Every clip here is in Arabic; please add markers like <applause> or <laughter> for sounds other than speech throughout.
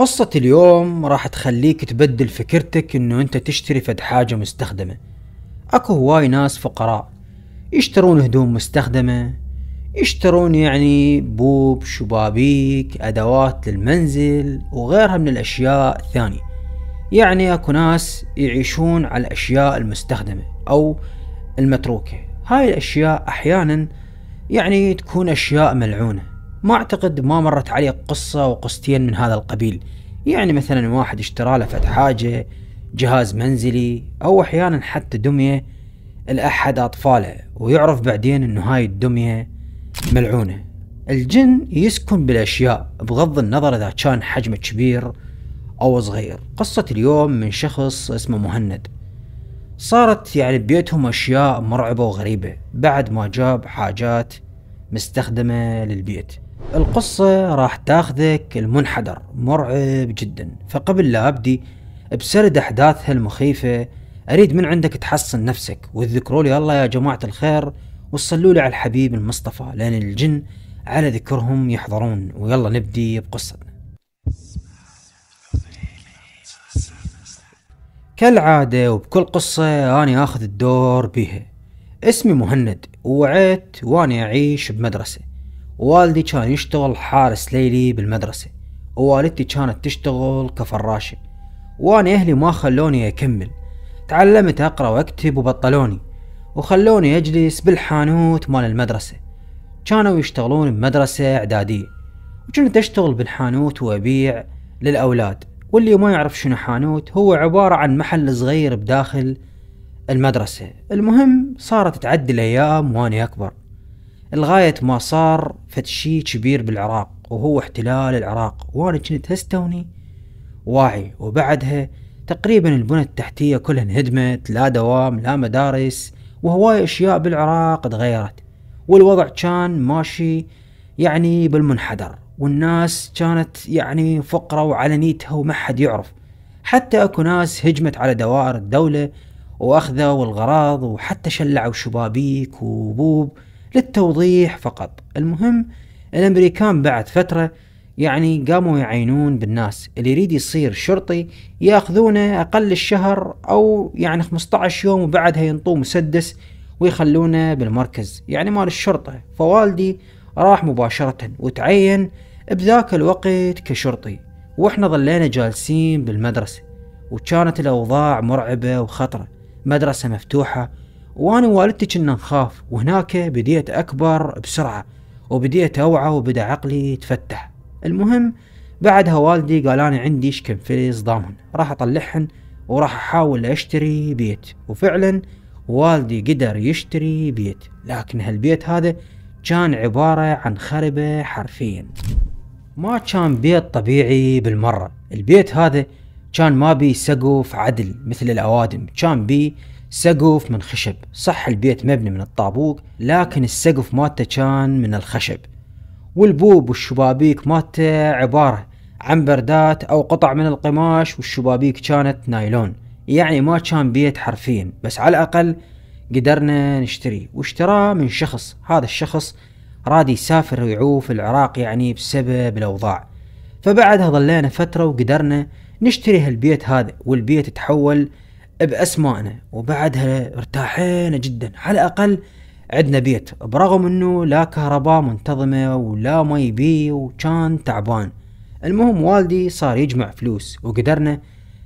قصة اليوم راح تخليك تبدل فكرتك انه انت تشتري فد حاجة مستخدمة اكو هواي ناس فقراء يشترون هدوم مستخدمة يشترون يعني بوب شبابيك ادوات للمنزل وغيرها من الاشياء الثانية يعني اكو ناس يعيشون على الاشياء المستخدمة او المتروكة هاي الاشياء احيانا يعني تكون اشياء ملعونة ما اعتقد ما مرت عليه قصة وقصتين من هذا القبيل يعني مثلا واحد اشترى له حاجة جهاز منزلي أو أحيانا حتى دمية لأحد أطفاله ويعرف بعدين أنه هاي الدمية ملعونة الجن يسكن بالأشياء بغض النظر إذا كان حجمه كبير أو صغير قصة اليوم من شخص اسمه مهند صارت يعني ببيتهم أشياء مرعبة وغريبة بعد ما جاب حاجات مستخدمة للبيت القصة راح تاخذك المنحدر مرعب جدا فقبل لا أبدي بسرد أحداثها المخيفة أريد من عندك تحصن نفسك واذكروا لي الله يا جماعة الخير وصلوا لي على الحبيب المصطفى لأن الجن على ذكرهم يحضرون ويلا نبدي بقصتنا كالعادة وبكل قصة أنا آخذ الدور بيها اسمي مهند ووعيت وأنا أعيش بمدرسة والدي كان يشتغل حارس ليلي بالمدرسة ووالدتي كانت تشتغل كفراشة وأنا أهلي ما خلوني أكمل تعلمت أقرأ وأكتب وبطلوني وخلوني أجلس بالحانوت مال المدرسة كانوا يشتغلون بمدرسة إعدادية وكنت أشتغل بالحانوت وأبيع للأولاد واللي ما يعرف شنو حانوت هو عبارة عن محل صغير بداخل المدرسة المهم صارت تعدي الأيام وأنا أكبر لغاية ما صار فتشي كبير بالعراق وهو احتلال العراق وانا كنت هستوني واعي وبعدها تقريبا البنى التحتية كلها انهدمت لا دوام لا مدارس وهواي اشياء بالعراق تغيرت والوضع كان ماشي يعني بالمنحدر والناس كانت يعني فقرة وعلنيتها وما حد يعرف حتى اكو ناس هجمت على دوائر الدولة واخذوا الغراض وحتى شلعوا شبابيك وبوب للتوضيح فقط المهم الامريكان بعد فترة يعني قاموا يعينون بالناس اللي يريد يصير شرطي ياخذونه اقل الشهر او يعني 15 يوم وبعدها ينطوه مسدس ويخلونه بالمركز يعني مال الشرطة فوالدي راح مباشرة وتعين بذاك الوقت كشرطي واحنا ظلينا جالسين بالمدرسة وكانت الأوضاع مرعبة وخطرة مدرسة مفتوحة وانا ووالدتي كنا نخاف وهناك بديت اكبر بسرعه وبديت اوعى وبدا عقلي يتفتح المهم بعدها والدي قال انا عندي شكم فليس ضامن راح اطلعهن وراح احاول اشتري بيت وفعلا والدي قدر يشتري بيت لكن هالبيت هذا كان عبارة عن خربة حرفيا ما كان بيت طبيعي بالمرة البيت هذا كان ما بي سقف عدل مثل الأوادم كان بيه سقف من خشب صح البيت مبني من الطابوق لكن السقف مالته كان من الخشب والبوب والشبابيك مالته عبارة عن بردات أو قطع من القماش والشبابيك كانت نايلون يعني ما كان بيت حرفيا بس على الأقل قدرنا نشتري واشتراه من شخص هذا الشخص راد يسافر ويعوف العراق يعني بسبب الأوضاع فبعدها ظلينا فترة وقدرنا نشتري هالبيت هذا والبيت تحول باسمائنا وبعدها ارتاحينا جدا على الاقل عندنا بيت برغم انه لا كهرباء منتظمه ولا مي بي وكان تعبان المهم والدي صار يجمع فلوس وقدرنا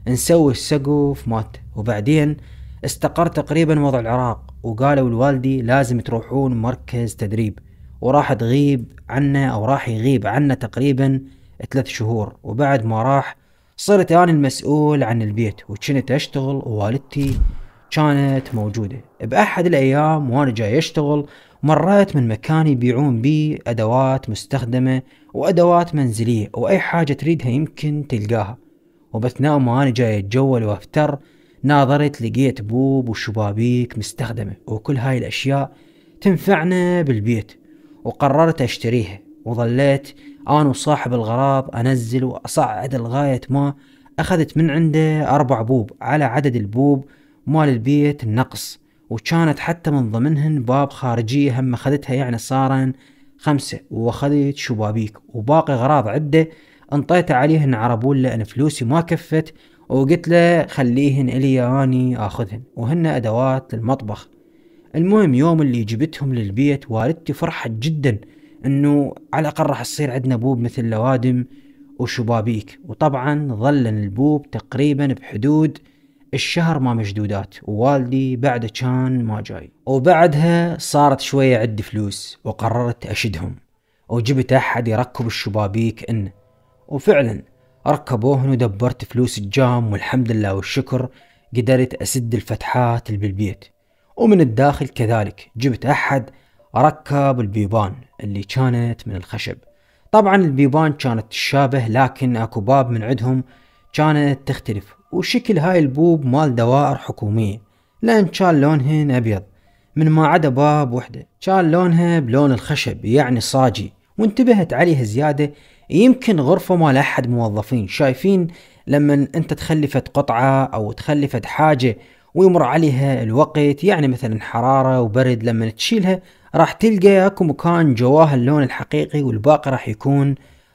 نسوي السقف مات وبعدين استقر تقريبا وضع العراق وقالوا لوالدي لازم تروحون مركز تدريب وراح تغيب عنا او راح يغيب عنا تقريبا ثلاث شهور وبعد ما راح صرت أنا المسؤول عن البيت وكنت أشتغل ووالدتي كانت موجودة بأحد الأيام وأنا جاي أشتغل مرات من مكان يبيعون بي أدوات مستخدمة وأدوات منزلية وأي حاجة تريدها يمكن تلقاها وبأثناء ما أنا جاي أتجول وأفتر ناظرت لقيت بوب وشبابيك مستخدمة وكل هاي الأشياء تنفعنا بالبيت وقررت أشتريها وظليت أنا وصاحب الغراض أنزل وأصعد لغاية ما أخذت من عنده أربع بوب على عدد البوب مال البيت النقص وكانت حتى من ضمنهن باب خارجية هم أخذتها يعني صارن خمسة وأخذت شبابيك وباقي غراض عدة انطيته عليهن عربول لأن فلوسي ما كفت وقلت له خليهن إلي أني آخذهن وهن أدوات للمطبخ المهم يوم اللي جبتهم للبيت والدتي فرحت جدا انه على الاقل راح تصير عندنا بوب مثل لوادم وشبابيك وطبعا ظل البوب تقريبا بحدود الشهر ما مشدودات ووالدي بعده كان ما جاي وبعدها صارت شوية عد فلوس وقررت أشدهم وجبت أحد يركب الشبابيك إنه وفعلا ركبوهن ودبرت فلوس الجام والحمد لله والشكر قدرت أسد الفتحات اللي بالبيت ومن الداخل كذلك جبت أحد ركب البيبان اللي كانت من الخشب طبعا البيبان كانت تشابه لكن اكو باب من عندهم كانت تختلف وشكل هاي البوب مال دوائر حكومية لأن كان لونهن أبيض من ما عدا باب وحدة كان لونها بلون الخشب يعني صاجي وانتبهت عليها زيادة يمكن غرفة مال أحد موظفين شايفين لما أنت تخلفت قطعة أو تخلفت حاجة ويمر عليها الوقت يعني مثلا حرارة وبرد لما تشيلها راح تلقى اكو مكان جواه اللون الحقيقي والباقي راح يكون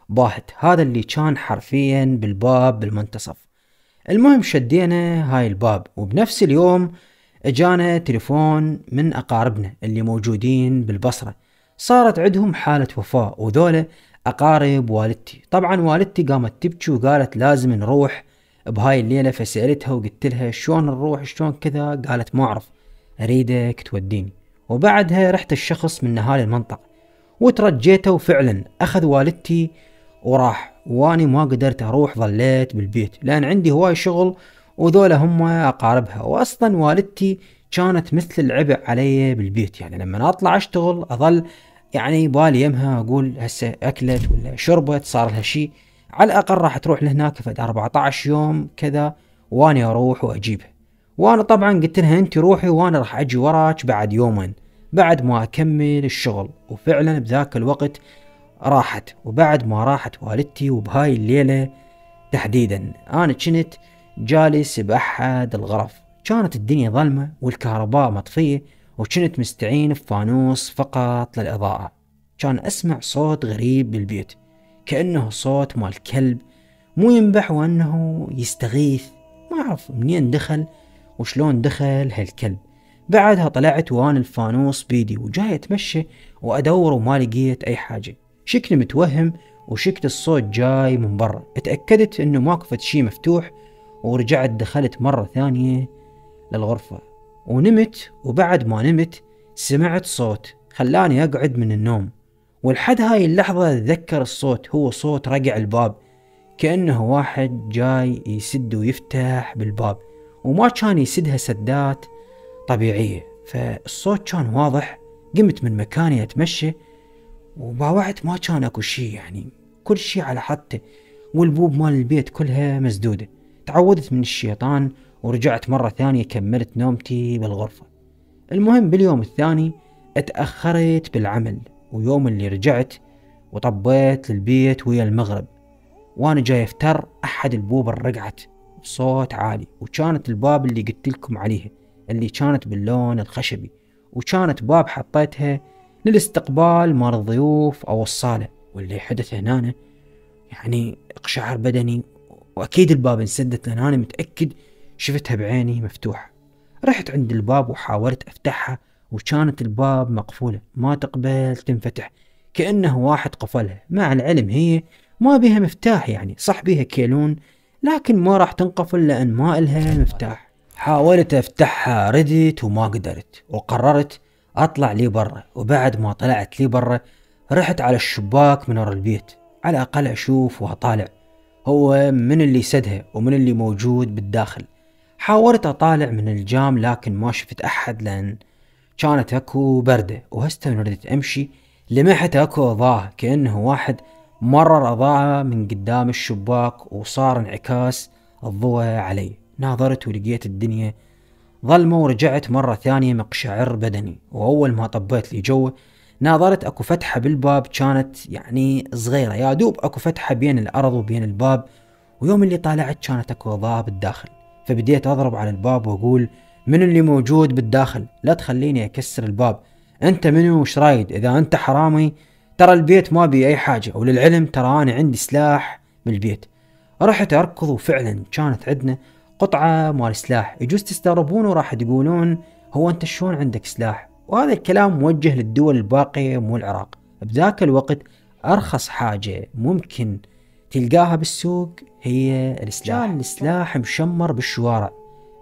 باهت هذا اللي كان حرفيا بالباب بالمنتصف المهم شدينا هاي الباب وبنفس اليوم اجانا تليفون من اقاربنا اللي موجودين بالبصرة صارت عندهم حالة وفاة وذولا اقارب والدتي طبعا والدتي قامت تبكي وقالت لازم نروح بهاي الليلة فسألتها وقلت لها شلون نروح شلون كذا قالت ما اعرف اريدك توديني وبعدها رحت الشخص من نهال المنطقة وترجيته وفعلا أخذ والدتي وراح واني ما قدرت أروح ظليت بالبيت لأن عندي هواي شغل وذولا هم أقاربها وأصلا والدتي كانت مثل العبء علي بالبيت يعني لما أطلع أشتغل أظل يعني بالي يمها أقول هسه أكلت ولا شربت صار لها شيء على الأقل راح تروح لهناك فد 14 يوم كذا واني أروح وأجيبها وانا طبعا قلت لها انت روحي وانا راح اجي وراك بعد يومين بعد ما اكمل الشغل وفعلا بذاك الوقت راحت وبعد ما راحت والدتي وبهاي الليله تحديدا انا كنت جالس باحد الغرف كانت الدنيا ظلمه والكهرباء مطفيه وكنت مستعين بفانوس فقط للاضاءه كان اسمع صوت غريب بالبيت كانه صوت مال كلب مو ينبح وانه يستغيث ما اعرف منين دخل وشلون دخل هالكلب بعدها طلعت وانا الفانوس بيدي وجاي اتمشى وادور وما لقيت اي حاجة شكلي متوهم وشكت الصوت جاي من برا اتأكدت انه ماكو شي مفتوح ورجعت دخلت مرة ثانية للغرفة ونمت وبعد ما نمت سمعت صوت خلاني أقعد من النوم ولحد هاي اللحظة أتذكر الصوت هو صوت رقع الباب كأنه واحد جاي يسد ويفتح بالباب وما كان يسدها سدات طبيعية فالصوت كان واضح قمت من مكاني أتمشى وباوعت ما كان أكو شي يعني كل شي على حطه والبوب مال البيت كلها مسدودة تعودت من الشيطان ورجعت مرة ثانية كملت نومتي بالغرفة المهم باليوم الثاني اتأخرت بالعمل ويوم اللي رجعت وطبيت للبيت ويا المغرب وانا جاي افتر احد البوب رقعت بصوت عالي وكانت الباب اللي قلت لكم عليها اللي كانت باللون الخشبي وكانت باب حطيتها للاستقبال مال الضيوف أو الصالة واللي حدث هنا يعني اقشعر بدني وأكيد الباب انسدت لأن أنا متأكد شفتها بعيني مفتوحة رحت عند الباب وحاولت أفتحها وكانت الباب مقفولة ما تقبل تنفتح كأنه واحد قفلها مع العلم هي ما بها مفتاح يعني صح بها كيلون لكن ما راح تنقفل لأن ما إلها مفتاح حاولت أفتحها ردت وما قدرت وقررت أطلع لي برا وبعد ما طلعت لي برا رحت على الشباك من ورا البيت على الأقل أشوف وأطالع هو من اللي سدها ومن اللي موجود بالداخل حاولت أطالع من الجام لكن ما شفت أحد لأن كانت أكو بردة وهسه ردت أمشي لمحت أكو إضاءة كأنه واحد مرر أضاءة من قدام الشباك وصار انعكاس الضوء علي ناظرت ولقيت الدنيا ظلمة ورجعت مرة ثانية مقشعر بدني وأول ما طبيت لي جو ناظرت أكو فتحة بالباب كانت يعني صغيرة يا دوب أكو فتحة بين الأرض وبين الباب ويوم اللي طالعت كانت أكو إضاءة بالداخل فبديت أضرب على الباب وأقول من اللي موجود بالداخل لا تخليني أكسر الباب أنت منو وش رايد إذا أنت حرامي ترى البيت ما بي أي حاجة وللعلم ترى أنا عندي سلاح من البيت رحت أركض وفعلا كانت عندنا قطعة مال سلاح يجوز تستغربون وراح تقولون هو أنت شلون عندك سلاح وهذا الكلام موجه للدول الباقية مو العراق بذاك الوقت أرخص حاجة ممكن تلقاها بالسوق هي السلاح كان السلاح مشمر بالشوارع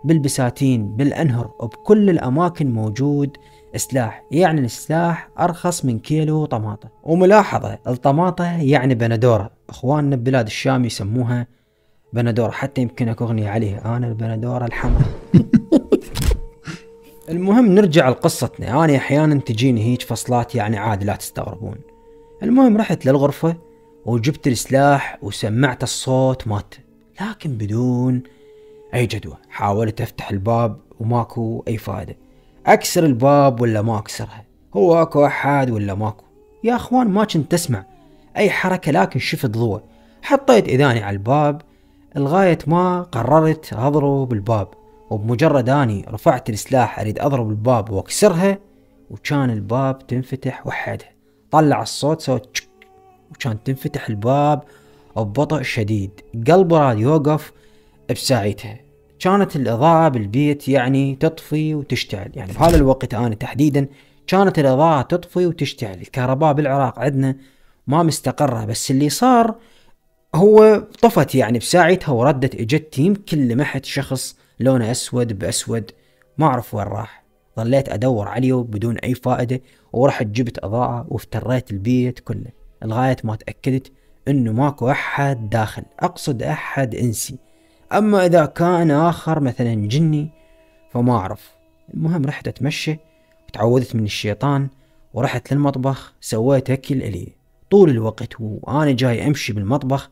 بالبساتين بالأنهر وبكل الأماكن موجود سلاح يعني السلاح أرخص من كيلو طماطة وملاحظة الطماطة يعني بندورة إخواننا ببلاد الشام يسموها بندورة حتى يمكن أكو أغنية عليها أنا البندورة الحمراء <laughs> المهم نرجع لقصتنا أنا أحيانا تجيني هيج فصلات يعني عادي لا تستغربون المهم رحت للغرفة وجبت السلاح وسمعت الصوت مات لكن بدون أي جدوى حاولت أفتح الباب وماكو أي فائدة اكسر الباب ولا ما اكسرها هو اكو احد ولا ماكو يا اخوان ما كنت اسمع اي حركة لكن شفت ضوء حطيت اذاني على الباب لغاية ما قررت اضرب الباب وبمجرد اني رفعت السلاح اريد اضرب الباب واكسرها وكان الباب تنفتح وحدها طلع الصوت سوى تشك وكان تنفتح الباب ببطء شديد قلب راد يوقف بساعتها كانت الاضاءه بالبيت يعني تطفي وتشتعل يعني بهذا الوقت انا تحديدا كانت الاضاءه تطفي وتشتعل الكهرباء بالعراق عندنا ما مستقره بس اللي صار هو طفت يعني بساعتها وردت اجت يمكن لمحت شخص لونه اسود باسود ما اعرف وين راح ظليت ادور عليه بدون اي فائده ورحت جبت اضاءه وافتريت البيت كله لغايه ما تاكدت انه ماكو احد داخل اقصد احد انسي أما إذا كان آخر مثلا جني فما أعرف المهم رحت أتمشى وتعوذت من الشيطان ورحت للمطبخ سويت أكل إلي طول الوقت وأنا جاي أمشي بالمطبخ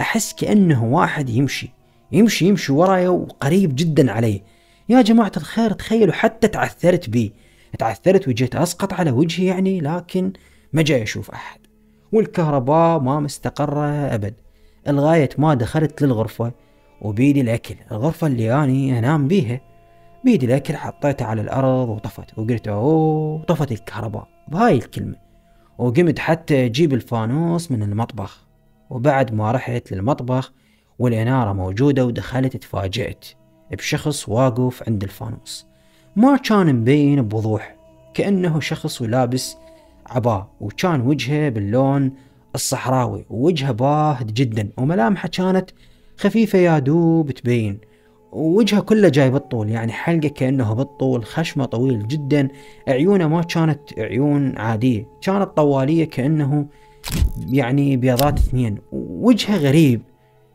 أحس كأنه واحد يمشي يمشي يمشي وراي وقريب جدا علي يا جماعة الخير تخيلوا حتى تعثرت بي تعثرت وجيت أسقط على وجهي يعني لكن ما جاي أشوف أحد والكهرباء ما مستقرة أبد لغاية ما دخلت للغرفة وبيدي الأكل الغرفة اللي أني أنام بيها بيدي الأكل حطيته على الأرض وطفت وقلت أوه طفت الكهرباء بهاي الكلمة وقمت حتى أجيب الفانوس من المطبخ وبعد ما رحت للمطبخ والإنارة موجودة ودخلت تفاجأت بشخص واقف عند الفانوس ما كان مبين بوضوح كأنه شخص ولابس عباء وكان وجهه باللون الصحراوي ووجهه باهت جدا وملامحه كانت خفيفة يا دوب تبين وجهه كله جاي بالطول يعني حلقه كأنه بالطول خشمه طويل جدا عيونه ما كانت عيون عادية كانت طوالية كأنه يعني بيضات اثنين وجهه غريب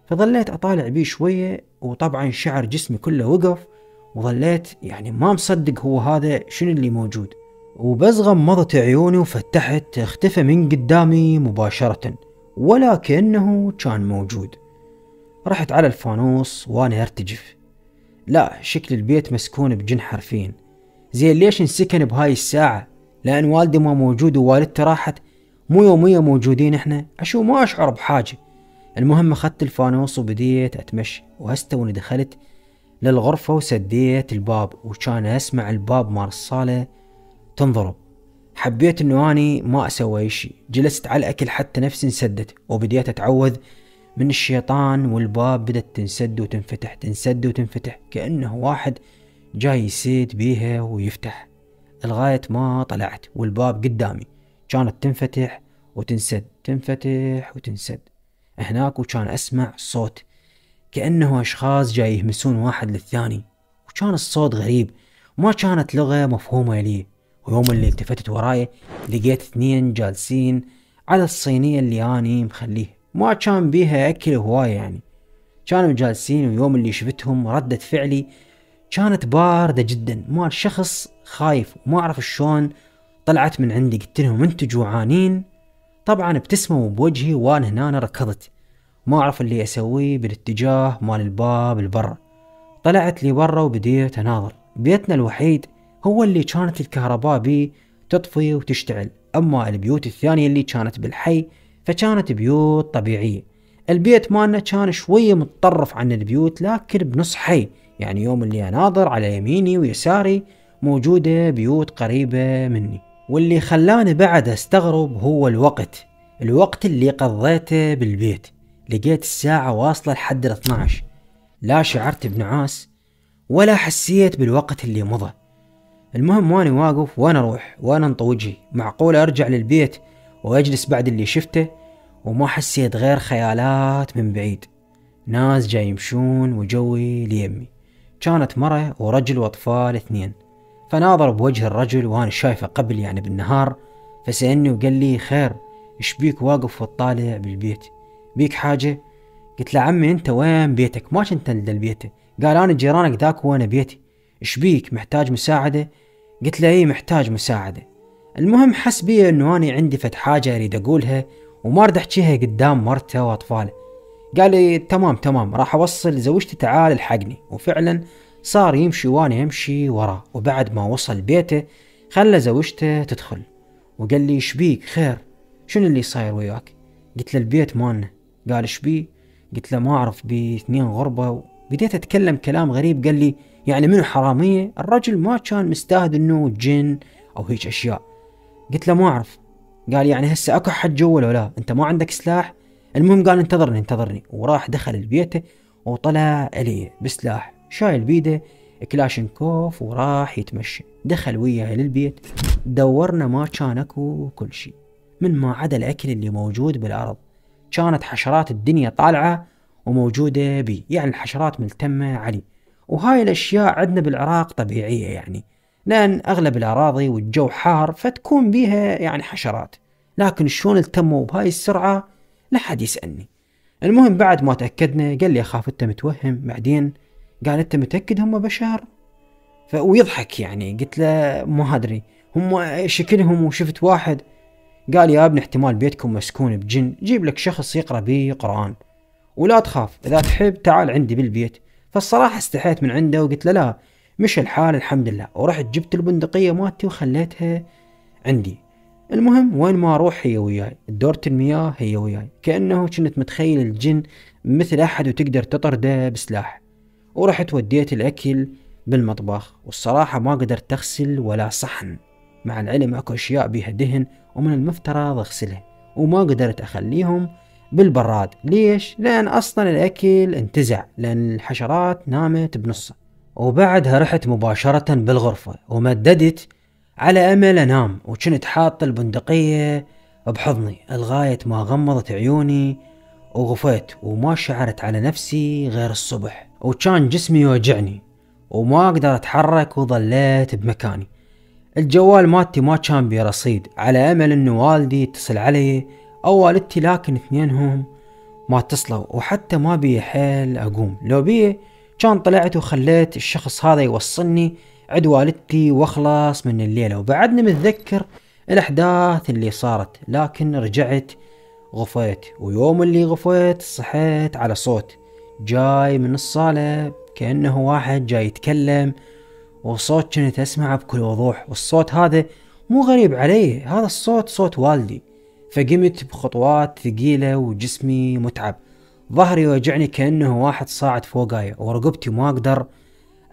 فظليت أطالع بيه شوية وطبعا شعر جسمي كله وقف وظليت يعني ما مصدق هو هذا شنو اللي موجود وبس غمضت عيوني وفتحت اختفى من قدامي مباشرة ولكنه كان موجود رحت على الفانوس وأنا أرتجف لا شكل البيت مسكون بجن حرفين زين ليش انسكن بهاي الساعة لأن والدي ما موجود ووالدتي راحت مو يومية موجودين احنا أشو ما أشعر بحاجة المهم أخذت الفانوس وبديت أتمشى وهستوني دخلت للغرفة وسديت الباب وكان أسمع الباب مال الصالة تنضرب حبيت انه اني ما اسوي شيء جلست على الاكل حتى نفسي انسدت وبديت اتعوذ من الشيطان والباب بدت تنسد وتنفتح تنسد وتنفتح كأنه واحد جاي يسيد بيها ويفتح لغاية ما طلعت والباب قدامي كانت تنفتح وتنسد تنفتح وتنسد هناك وكان أسمع صوت كأنه أشخاص جاي يهمسون واحد للثاني وكان الصوت غريب ما كانت لغة مفهومة لي ويوم اللي التفتت وراي لقيت اثنين جالسين على الصينية اللي أني مخليه ما كان بيها أكل هواية يعني كانوا جالسين ويوم اللي شفتهم ردة فعلي كانت باردة جدا مال شخص خايف وما أعرف شلون طلعت من عندي قلت لهم انتم جوعانين طبعا ابتسموا بوجهي وانا هنا ركضت ما اعرف اللي اسويه بالاتجاه مال الباب البرة طلعت لي برا وبديت اناظر بيتنا الوحيد هو اللي كانت الكهرباء بيه تطفي وتشتعل اما البيوت الثانية اللي كانت بالحي فكانت بيوت طبيعية البيت مالنا كان شوية متطرف عن البيوت لكن بنص حي يعني يوم اللي أناظر على يميني ويساري موجودة بيوت قريبة مني واللي خلاني بعد استغرب هو الوقت الوقت اللي قضيته بالبيت لقيت الساعة واصلة لحد 12 لا شعرت بنعاس ولا حسيت بالوقت اللي مضى المهم واني واقف وانا اروح وانا انطوجي معقول ارجع للبيت وأجلس بعد اللي شفته وما حسيت غير خيالات من بعيد ناس جاي يمشون وجوي ليمي كانت مرة ورجل وأطفال اثنين فناظر بوجه الرجل وأنا شايفه قبل يعني بالنهار فسألني وقال لي خير إيش بيك واقف وطالع بالبيت بيك حاجة قلت له عمي أنت وين بيتك ما كنت عند بيته قال أنا جيرانك ذاك وأنا بيتي إيش بيك محتاج مساعدة قلت له إيه محتاج مساعدة المهم حس بي انه اني عندي فد حاجه اريد اقولها وما اريد احكيها قدام مرته واطفاله قال لي تمام تمام راح اوصل زوجتي تعال الحقني وفعلا صار يمشي وانا امشي وراه وبعد ما وصل بيته خلى زوجته تدخل وقال لي شبيك خير شنو اللي صاير وياك قلت له البيت مالنا قال شبي قلت له ما اعرف بي اثنين غربه بديت اتكلم كلام غريب قال لي يعني منو حراميه الرجل ما كان مستاهد انه جن او هيك اشياء قلت له ما اعرف قال يعني هسه اكو حد جوا ولا لا انت ما عندك سلاح المهم قال انتظرني انتظرني وراح دخل البيت وطلع علي بسلاح شايل بيده كلاشنكوف وراح يتمشى دخل وياي للبيت دورنا ما كان اكو كل شيء من ما عدا الاكل اللي موجود بالارض كانت حشرات الدنيا طالعه وموجوده بي يعني الحشرات ملتمه علي وهاي الاشياء عندنا بالعراق طبيعيه يعني لأن أغلب الأراضي والجو حار فتكون بيها يعني حشرات لكن شلون التموا بهاي السرعة لا حد يسألني المهم بعد ما تأكدنا قال لي أخاف أنت متوهم بعدين قال أنت متأكد هم بشر ويضحك يعني قلت له ما أدري هم شكلهم وشفت واحد قال يا ابن احتمال بيتكم مسكون بجن جيب لك شخص يقرأ به قرآن ولا تخاف إذا تحب تعال عندي بالبيت فالصراحة استحيت من عنده وقلت له لا مش الحال الحمد لله ورحت جبت البندقية مالتي وخليتها عندي المهم وين ما اروح هي وياي دورة المياه هي وياي كأنه كنت متخيل الجن مثل احد وتقدر تطرده بسلاح ورحت وديت الاكل بالمطبخ والصراحة ما قدرت اغسل ولا صحن مع العلم اكو اشياء بيها دهن ومن المفترض اغسلها وما قدرت اخليهم بالبراد ليش؟ لان اصلا الاكل انتزع لان الحشرات نامت بنصه وبعدها رحت مباشرة بالغرفة ومددت على أمل أنام وكنت حاط البندقية بحضني لغاية ما غمضت عيوني وغفيت وما شعرت على نفسي غير الصبح وكان جسمي يوجعني وما أقدر أتحرك وظليت بمكاني الجوال مالتي ما كان بي رصيد على أمل أن والدي يتصل علي أو والدتي لكن اثنينهم ما اتصلوا وحتى ما بي حيل أقوم لو بيه كان طلعت وخليت الشخص هذا يوصلني عد والدتي واخلص من الليلة وبعدني متذكر الأحداث اللي صارت لكن رجعت غفيت ويوم اللي غفيت صحيت على صوت جاي من الصالة كأنه واحد جاي يتكلم وصوت كنت أسمعه بكل وضوح والصوت هذا مو غريب علي هذا الصوت صوت والدي فقمت بخطوات ثقيلة وجسمي متعب ظهري يوجعني كأنه واحد صاعد فوقاي ورقبتي ما أقدر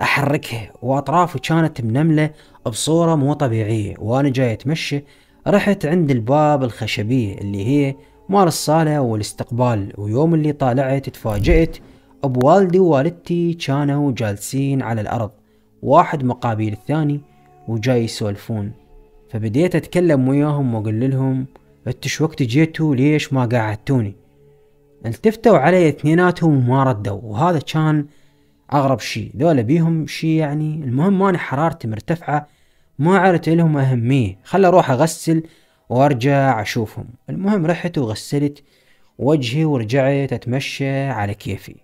أحركها وأطرافي كانت منملة بصورة مو طبيعية وأنا جاي أتمشى رحت عند الباب الخشبية اللي هي مال الصالة والاستقبال ويوم اللي طالعت تفاجأت بوالدي ووالدتي كانوا جالسين على الأرض واحد مقابل الثاني وجاي يسولفون فبديت أتكلم وياهم وأقول لهم انتوا شو وقت جيتوا ليش ما قعدتوني التفتوا علي اثنيناتهم وما ردوا وهذا كان اغرب شيء ذولا بيهم شيء يعني المهم ماني حرارتي مرتفعه ما عرفت لهم اهميه خل اروح اغسل وارجع اشوفهم المهم رحت وغسلت وجهي ورجعت اتمشى على كيفي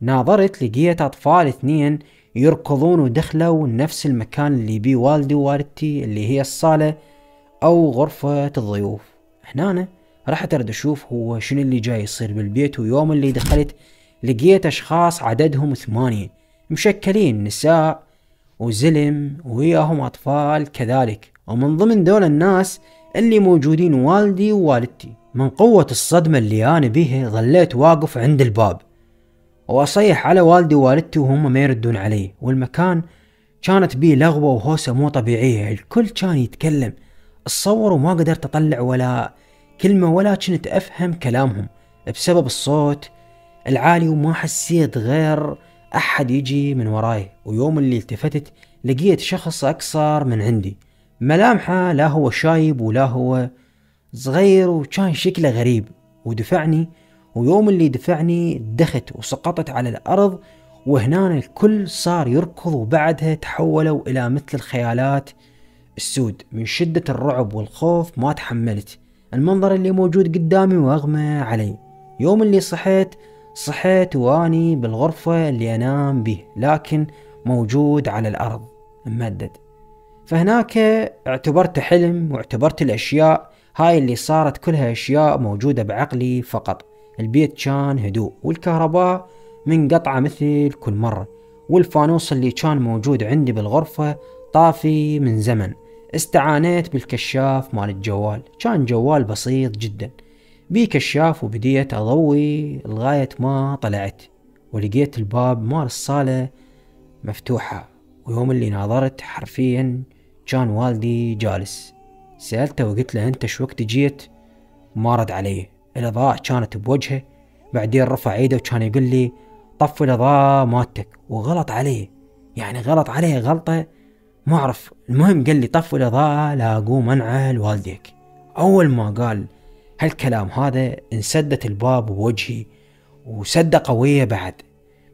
ناظرت لقيت اطفال اثنين يركضون ودخلوا نفس المكان اللي بيه والدي ووالدتي اللي هي الصالة أو غرفة الضيوف هنا رحت ارد اشوف هو شنو اللي جاي يصير بالبيت ويوم اللي دخلت لقيت اشخاص عددهم ثمانية مشكلين نساء وزلم وياهم اطفال كذلك ومن ضمن دول الناس اللي موجودين والدي ووالدتي من قوة الصدمة اللي أنا بيها ظليت واقف عند الباب وأصيح على والدي ووالدتي وهم ما يردون علي والمكان كانت بيه لغوة وهوسة مو طبيعية الكل كان يتكلم اتصور وما قدرت أطلع ولا كلمة ولا كنت أفهم كلامهم بسبب الصوت العالي وما حسيت غير أحد يجي من وراي ويوم اللي التفتت لقيت شخص أقصر من عندي ملامحه لا هو شايب ولا هو صغير وكان شكله غريب ودفعني ويوم اللي دفعني دخت وسقطت على الأرض وهنا الكل صار يركض وبعدها تحولوا إلى مثل الخيالات السود من شدة الرعب والخوف ما تحملت المنظر اللي موجود قدامي وأغمى علي يوم اللي صحيت صحيت واني بالغرفة اللي أنام به لكن موجود على الأرض ممدد فهناك اعتبرت حلم واعتبرت الأشياء هاي اللي صارت كلها أشياء موجودة بعقلي فقط البيت كان هدوء والكهرباء منقطعة مثل كل مرة والفانوس اللي كان موجود عندي بالغرفة طافي من زمن استعانيت بالكشاف مال الجوال كان جوال بسيط جدا بي كشاف وبديت أضوي لغاية ما طلعت ولقيت الباب مال الصالة مفتوحة ويوم اللي ناظرت حرفيا كان والدي جالس سألته وقلت له أنت شو وقت جيت ما رد علي الإضاءة كانت بوجهه بعدين رفع ايده وكان يقول لي طفي الإضاءة مالتك وغلط عليه يعني غلط عليه غلطة ما اعرف المهم قال لي طفوا الاضاءه اقوم انعل والديك اول ما قال هالكلام هذا انسدت الباب بوجهي وسدة قوية بعد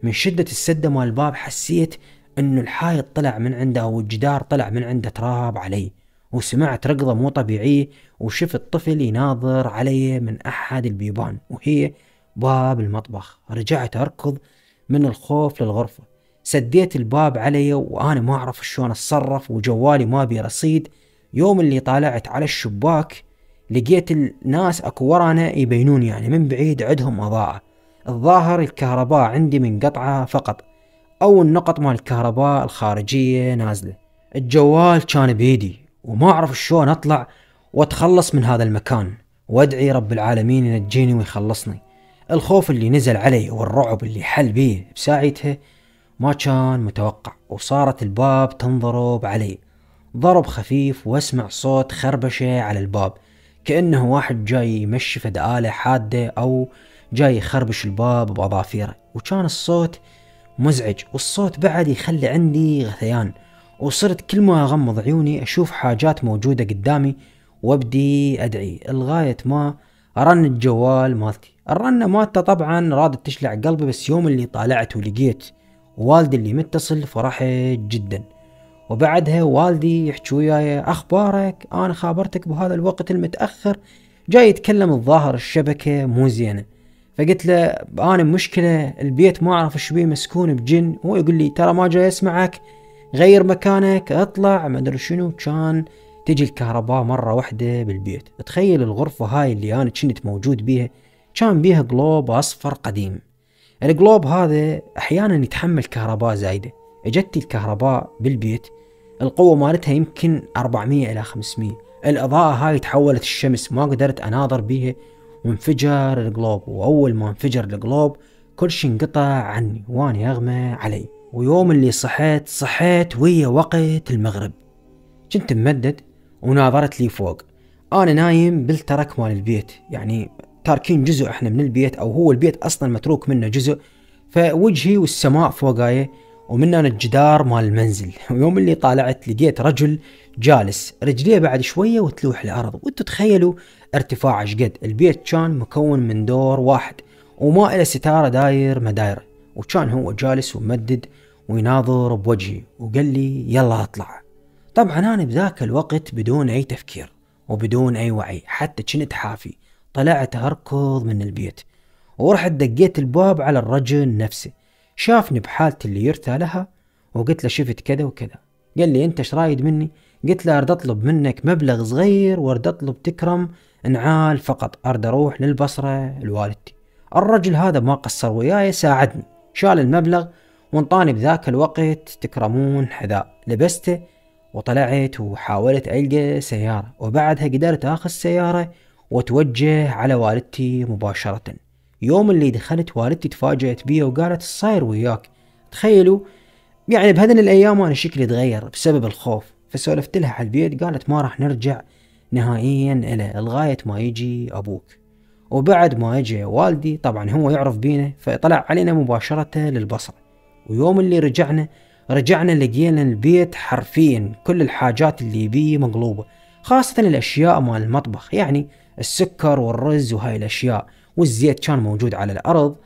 من شدة السدة مال الباب حسيت انه الحائط طلع من عنده او الجدار طلع من عنده تراب علي وسمعت ركضة مو طبيعية وشفت طفل يناظر علي من احد البيبان وهي باب المطبخ رجعت اركض من الخوف للغرفة سديت الباب علي وانا ما اعرف شلون اتصرف وجوالي ما بي رصيد يوم اللي طالعت على الشباك لقيت الناس اكو ورانا يبينون يعني من بعيد عندهم اضاءة الظاهر الكهرباء عندي منقطعة فقط او النقط مال الكهرباء الخارجية نازلة الجوال كان بيدي وما اعرف شلون اطلع واتخلص من هذا المكان وادعي رب العالمين ينجيني ويخلصني الخوف اللي نزل علي والرعب اللي حل بيه بساعتها ما كان متوقع وصارت الباب تنضرب علي ضرب خفيف واسمع صوت خربشة على الباب كأنه واحد جاي يمشي فد آلة حادة أو جاي يخربش الباب بأظافيره وكان الصوت مزعج والصوت بعد يخلي عندي غثيان وصرت كل ما أغمض عيوني أشوف حاجات موجودة قدامي وابدي أدعي لغاية ما أرن الجوال مالتي الرنة مالته طبعا رادت تشلع قلبي بس يوم اللي طالعت ولقيت والدي اللي متصل فرحت جدا وبعدها والدي يحكي وياي اخبارك انا خابرتك بهذا الوقت المتاخر جاي يتكلم الظاهر الشبكه مو زينه فقلت له انا مشكله البيت ما اعرف ايش بيه مسكون بجن هو يقول لي ترى ما جاي اسمعك غير مكانك اطلع ما ادري شنو كان تجي الكهرباء مره واحده بالبيت تخيل الغرفه هاي اللي انا كنت موجود بيها كان بيها قلوب اصفر قديم يعني الجلوب هذا احيانا يتحمل كهرباء زايده اجتي الكهرباء بالبيت القوة مالتها يمكن 400 إلى 500 الإضاءة هاي تحولت الشمس ما قدرت أناظر بيها وانفجر القلوب وأول ما انفجر القلوب كل شي انقطع عني وأني أغمى علي ويوم اللي صحيت صحيت ويا وقت المغرب كنت ممدد وناظرت لي فوق أنا نايم بالترك مال البيت يعني تاركين جزء احنا من البيت او هو البيت اصلا متروك منه جزء فوجهي والسماء فوقاي ومن انا الجدار مال المنزل <laughs> ويوم اللي طالعت لقيت رجل جالس رجليه بعد شويه وتلوح الارض وانتم تخيلوا ارتفاع ايش قد البيت كان مكون من دور واحد وما الى ستاره داير مدايره وكان هو جالس وممدد ويناظر بوجهي وقال لي يلا اطلع طبعا انا بذاك الوقت بدون اي تفكير وبدون اي وعي حتى كنت حافي طلعت أركض من البيت ورحت دقيت الباب على الرجل نفسه شافني بحالتي اللي يرثى لها وقلت له شفت كذا وكذا قال لي انت ايش رايد مني قلت له ارد اطلب منك مبلغ صغير وارد اطلب تكرم نعال فقط ارد اروح للبصره لوالدتي الرجل هذا ما قصر وياي ساعدني شال المبلغ وانطاني بذاك الوقت تكرمون حذاء لبسته وطلعت وحاولت ألقى سيارة وبعدها قدرت أخذ سيارة وتوجه على والدتي مباشرة يوم اللي دخلت والدتي تفاجأت بي وقالت صاير وياك تخيلوا يعني بهذن الأيام أنا شكلي تغير بسبب الخوف فسولفت لها على البيت قالت ما راح نرجع نهائيا إلى لغاية ما يجي أبوك وبعد ما يجي والدي طبعا هو يعرف بينا فطلع علينا مباشرة للبصرة ويوم اللي رجعنا رجعنا لقينا البيت حرفيا كل الحاجات اللي بيه مقلوبة خاصة الأشياء مال المطبخ يعني السكر والرز وهاي الاشياء والزيت كان موجود على الارض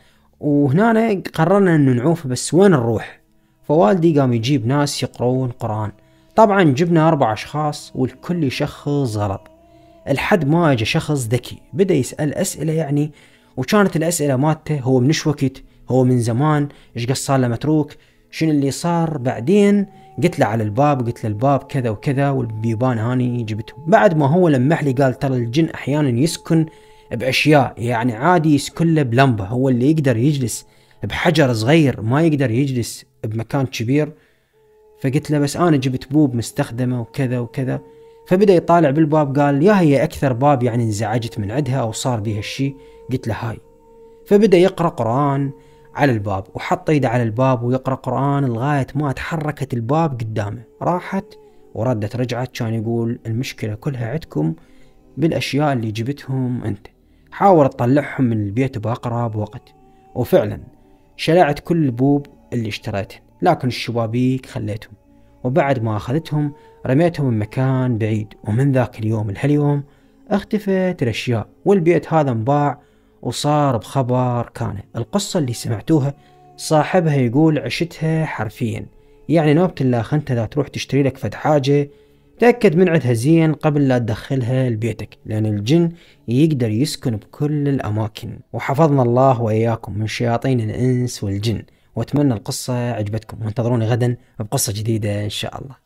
وهنا قررنا انه نعوف بس وين نروح فوالدي قام يجيب ناس يقرون قران طبعا جبنا اربع اشخاص والكل يشخص غلط الحد ما اجى شخص ذكي بدا يسال اسئله يعني وكانت الاسئله مالته هو من وقت هو من زمان ايش قصار له متروك شنو اللي صار بعدين قلت له على الباب قلت له الباب كذا وكذا والبيبان هاني جبتهم بعد ما هو لمح لي قال ترى الجن احيانا يسكن باشياء يعني عادي يسكن له بلمبه هو اللي يقدر يجلس بحجر صغير ما يقدر يجلس بمكان كبير فقلت له بس انا جبت بوب مستخدمه وكذا وكذا فبدا يطالع بالباب قال يا هي اكثر باب يعني انزعجت من عندها او صار بها الشيء قلت له هاي فبدا يقرا قران على الباب وحط ايده على الباب ويقرا قران لغايه ما تحركت الباب قدامه راحت وردت رجعت كان يقول المشكله كلها عندكم بالاشياء اللي جبتهم انت حاول تطلعهم من البيت باقرب وقت وفعلا شلعت كل البوب اللي اشتريته لكن الشبابيك خليتهم وبعد ما اخذتهم رميتهم بمكان بعيد ومن ذاك اليوم لهاليوم اختفت الاشياء والبيت هذا انباع وصار بخبر كان القصة اللي سمعتوها صاحبها يقول عشتها حرفيا يعني نوبة الله خنت إذا تروح تشتري لك فد حاجة تأكد من عندها زين قبل لا تدخلها لبيتك لأن الجن يقدر يسكن بكل الأماكن وحفظنا الله وإياكم من شياطين الإنس والجن وأتمنى القصة عجبتكم وانتظروني غدا بقصة جديدة إن شاء الله